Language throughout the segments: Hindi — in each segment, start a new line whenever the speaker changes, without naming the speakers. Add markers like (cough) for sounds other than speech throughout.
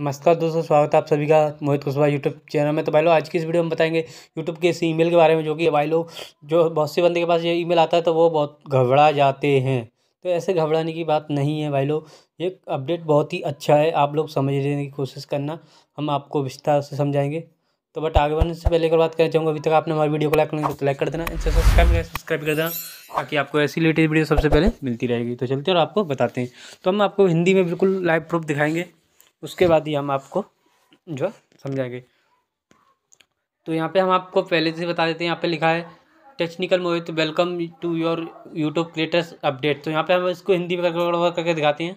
नमस्कार दोस्तों स्वागत है आप सभी का मोहित कुशवाहा यूट्यूब चैनल में तो भाई लोग आज की इस वीडियो में बताएंगे यूट्यूब के इस ईमेल के बारे में जो कि भाई लोग जो बहुत से बंदे के पास ये ईमेल आता है तो वो बहुत घबरा जाते हैं तो ऐसे घबराने की बात नहीं है भाई लोग ये अपडेट बहुत ही अच्छा है आप लोग समझ लेने की कोशिश करना हम आपको विस्तार से समझाएंगे तो बट आगे बढ़ने से पहले एक बात करना चाहूँगा अभी तक आपने हमारी वीडियो को लाइक नहीं तो लाइक कर देना इनसे सब्सक्राइब करें सब्सक्राइब कर देना ताकि आपको ऐसी लेटेस्ट वीडियो सबसे पहले मिलती रहेगी तो चलते और आपको बताते हैं तो हम आपको हिंदी में बिल्कुल लाइव प्रूफ दिखाएंगे उसके बाद ही हम आपको जो समझाएंगे तो यहाँ पे हम आपको पहले से बता देते हैं यहाँ पे लिखा है technical Mohit welcome to your YouTube creators update तो यहाँ पे हम इसको हिंदी में करके करके दिखाते हैं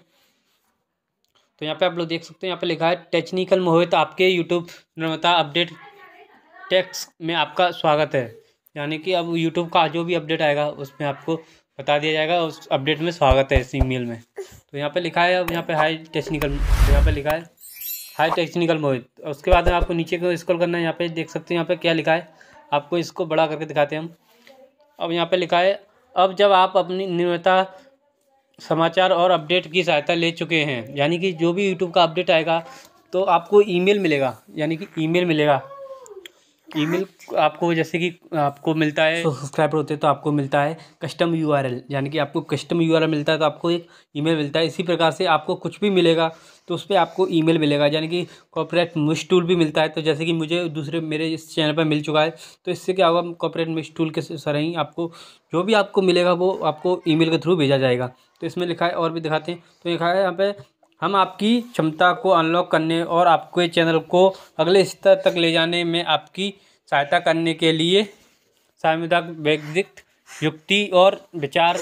तो यहाँ पे आप लोग देख सकते हैं यहाँ पे लिखा है टेक्निकल मोहित आपके यूट्यूब निर्माता अपडेट टेक्स में आपका स्वागत है यानी कि अब यूट्यूब का जो भी अपडेट आएगा उसमें आपको बता दिया जाएगा उस अपडेट में स्वागत है इस ईमेल में तो यहाँ पे लिखा है अब यहाँ पे हाई टेक्निकल तो यहाँ पे लिखा है हाई टेक्निकल मोहित उसके बाद आपको नीचे को स्क्रॉल करना है यहाँ पे देख सकते हैं यहाँ पे क्या लिखा है आपको इसको बड़ा करके दिखाते हैं हम अब यहाँ पे लिखा है अब जब आप अपनी निर्माता समाचार और अपडेट की सहायता ले चुके हैं यानी कि जो भी यूट्यूब का अपडेट आएगा तो आपको ई मिलेगा यानी कि ई मिलेगा ईमेल आपको जैसे कि आपको मिलता है सब्सक्राइबर होते हैं तो आपको मिलता है कस्टम यू यानी कि आपको कस्टम यू मिलता है तो आपको एक ईमेल मिलता है इसी प्रकार से आपको कुछ भी मिलेगा तो उस पर आपको ईमेल मिलेगा यानी कि कॉपरेट मिश टूल भी मिलता है तो जैसे कि मुझे दूसरे मेरे इस चैनल पर मिल चुका है तो इससे क्या होगा कॉपरेट मिश टूल के सर ही आपको जो भी आपको मिलेगा वो आपको ई के थ्रू भेजा जाएगा तो इसमें लिखा है और भी दिखाते हैं तो लिखा है यहाँ पे हम आपकी क्षमता को अनलॉक करने और आपके चैनल को अगले स्तर तक ले जाने में आपकी सहायता करने के लिए सामुदायिक व्यक्तित्व युक्ति और विचार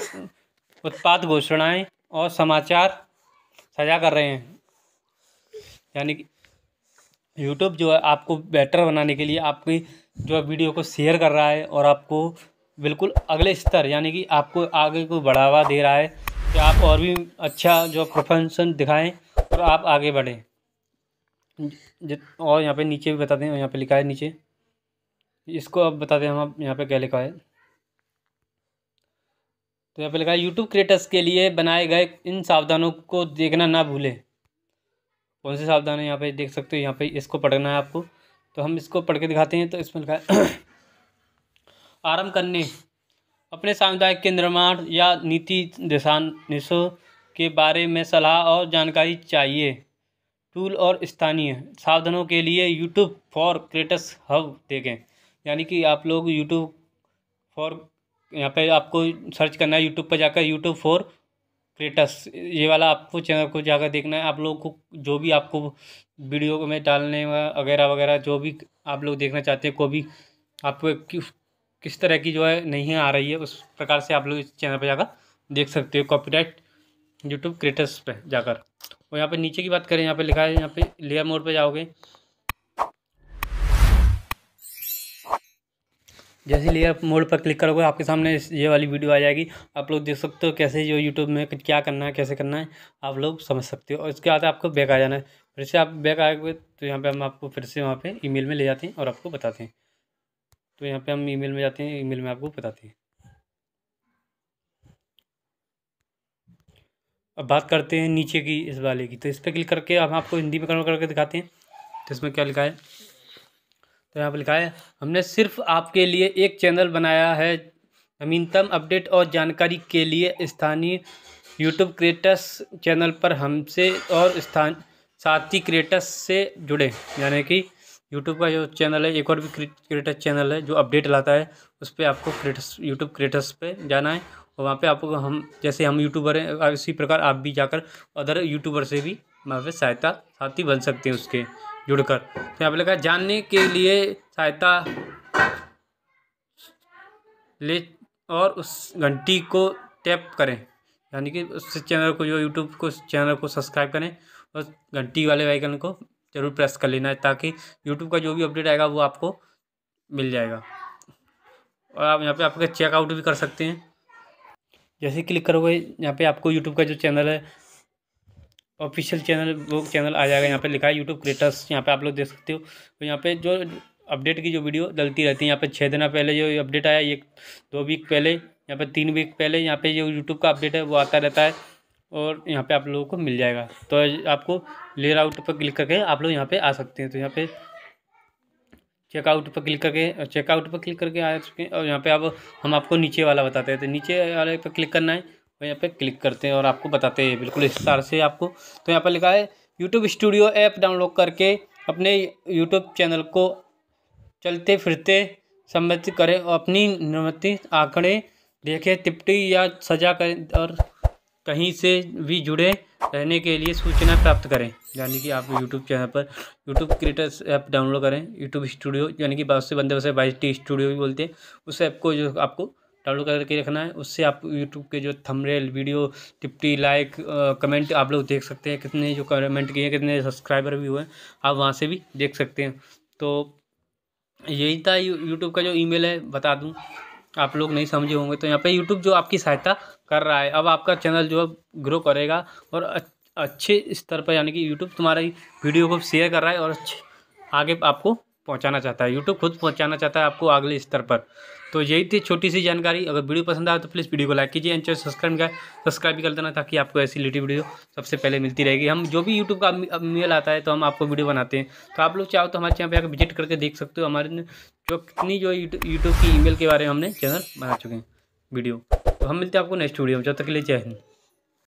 उत्पाद घोषणाएं और समाचार सजा कर रहे हैं यानी कि यूट्यूब जो है आपको बेटर बनाने के लिए आपकी जो है वीडियो को शेयर कर रहा है और आपको बिल्कुल अगले स्तर यानी कि आपको आगे को बढ़ावा दे रहा है आप और भी अच्छा जो प्रोफेशन दिखाएं और आप आगे बढ़ें और यहाँ पे नीचे भी बता दें यहाँ पे लिखा है नीचे इसको अब बता दें हम यहाँ पे क्या लिखा है तो यहाँ पे लिखा है यूट्यूब क्रिएटर्स के लिए बनाए गए इन सावधानों को देखना ना भूलें कौन से सावधान है यहाँ पे देख सकते हो यहाँ पे इसको पढ़ना है आपको तो हम इसको पढ़ के दिखाते हैं तो इसमें लिखा है (coughs) आराम करने अपने सामुदायिक के निर्माण या नीति दिशा निशो के बारे में सलाह और जानकारी चाहिए टूल और स्थानीय साधनों के लिए यूट्यूब फॉर क्रिएटर्स हब देखें यानी कि आप लोग यूट्यूब फॉर यहाँ पे आपको सर्च करना है यूट्यूब पर जाकर यूट्यूब फॉर क्रिएटर्स ये वाला आपको चैनल को जाकर देखना है आप लोगों को जो भी आपको वीडियो में डालने वगैरह वगैरह जो भी आप लोग देखना चाहते हैं को भी आपको किस तरह की जो है नहीं आ रही है उस प्रकार से आप लोग इस चैनल पर जाकर देख सकते हो कॉपीराइट यूट्यूब क्रिएटर्स पे जाकर और यहाँ पे नीचे की बात करें यहाँ पे लिखा है यहाँ पे लेयर मोड पे जाओगे जैसे लेयर मोड पर क्लिक करोगे आपके सामने ये वाली वीडियो आ जाएगी आप लोग देख सकते हो कैसे जो यूट्यूब में क्या करना है कैसे करना है आप लोग समझ सकते हो और इसके बाद आपको बैक आ जाना है फिर से आप बैक आए तो यहाँ पे हम आपको फिर से वहाँ पे ईमेल में ले जाते हैं और आपको बताते हैं तो यहाँ पे हम ईमेल में जाते हैं ईमेल में आपको बताते हैं अब बात करते हैं नीचे की इस वाले की तो इस पर क्लिक करके हम आपको हिंदी में कन्वर्ट करके दिखाते हैं तो इसमें क्या लिखा है तो यहाँ पर लिखा है हमने सिर्फ आपके लिए एक चैनल बनाया है नवीनतम अपडेट और जानकारी के लिए स्थानीय यूट्यूब क्रिएटर्स चैनल पर हमसे और स्थान साथी क्रिएटर्स से जुड़े यानी कि यूट्यूब का जो चैनल है एक और भी क्रिएटर चैनल है जो अपडेट लाता है उस पर आपको क्रिएटर्स यूट्यूब क्रिएटर्स पे जाना है और वहाँ पे आपको हम जैसे हम यूट्यूबर हैं इसी प्रकार आप भी जाकर अदर यूट्यूबर से भी वहाँ पे सहायता साथी बन सकते हैं उसके जुड़कर तो यहाँ पर लगा जानने के लिए सहायता ले और उस घंटी को टैप करें यानी कि उस चैनल को जो यूट्यूब को चैनल को सब्सक्राइब करें और घंटी वाले आइकन को ज़रूर प्रेस कर लेना है ताकि यूट्यूब का जो भी अपडेट आएगा वो आपको मिल जाएगा और आप यहाँ पे आपका चेकआउट भी कर सकते हैं जैसे क्लिक करोगे यहाँ पे आपको यूट्यूब का जो चैनल है ऑफिशियल चैनल वो चैनल आ जाएगा यहाँ पे लिखा है यूट्यूब क्रिएटर्स यहाँ पे आप लोग देख सकते हो तो यहाँ पे जो अपडेट की जो वीडियो डलती रहती है यहाँ पे छः दिन पहले जो अपडेट आया एक दो वीक पहले यहाँ पे तीन वीक पहले यहाँ पे जो यूट्यूब का अपडेट है वो आता रहता है और यहाँ पे आप लोगों को मिल जाएगा तो आपको लेयर आउट पर क्लिक करके आप लोग यहाँ पे आ सकते हैं तो यहाँ पे चेकआउट पर क्लिक करके चेकआउट पर क्लिक करके आ चुके हैं और यहाँ पे आप हम आपको नीचे वाला बताते हैं तो नीचे वाले पर क्लिक करना है और यहाँ पे क्लिक करते हैं और आपको बताते हैं बिल्कुल इस तरह से आपको तो यहाँ पर लिखा है यूट्यूब स्टूडियो ऐप डाउनलोड करके अपने यूट्यूब चैनल को चलते फिरते सम्मिलित करें और अपनी अनुमति आंकड़े देखें टिप्टी या सजा करें और कहीं से भी जुड़े रहने के लिए सूचना प्राप्त करें यानी कि आप यूट्यूब चैनल पर यूट्यूब क्रिएटर्स ऐप डाउनलोड करें यूट्यूब स्टूडियो यानी कि बहुत से बंदे बस बाईस टी स्टूडियो भी बोलते हैं उस ऐप को जो आपको डाउनलोड करके रखना है उससे आप यूट्यूब के जो थंबनेल वीडियो टिप्टी लाइक कमेंट आप लोग देख सकते हैं कितने जो कमेंट किए हैं कितने सब्सक्राइबर भी हुए हैं आप वहाँ से भी देख सकते हैं तो यही था यूट्यूब का जो ई है बता दूँ आप लोग नहीं समझे होंगे तो यहाँ पे यूट्यूब जो आपकी सहायता कर रहा है अब आपका चैनल जो ग्रो करेगा और अच्छे स्तर पर यानी कि यूट्यूब तुम्हारी वीडियो को शेयर कर रहा है और आगे आपको पहुंचाना चाहता है यूट्यूब खुद पहुंचाना चाहता है आपको अगले स्तर पर तो यही थी छोटी सी जानकारी अगर वीडियो पसंद आए तो प्लीज़ वीडियो को लाइक कीजिए एंड चैनल सब्सक्राइब कर सब्सक्राइब भी कर देना ताकि आपको ऐसी लेटी वीडियो सबसे पहले मिलती रहेगी हम जो भी यूट्यूब का मेल आता है तो हम आपको वीडियो बनाते हैं तो आप लोग चाहो तो हमारे चैनल पर आकर विजिट करके देख सकते हो हमारे जो कितनी जो यूट्यूब की ई के बारे में हमने चैनल बना चुके हैं वीडियो तो हम मिलते हैं आपको नेक्स्ट वीडियो में जब तक के लिए जय हिंद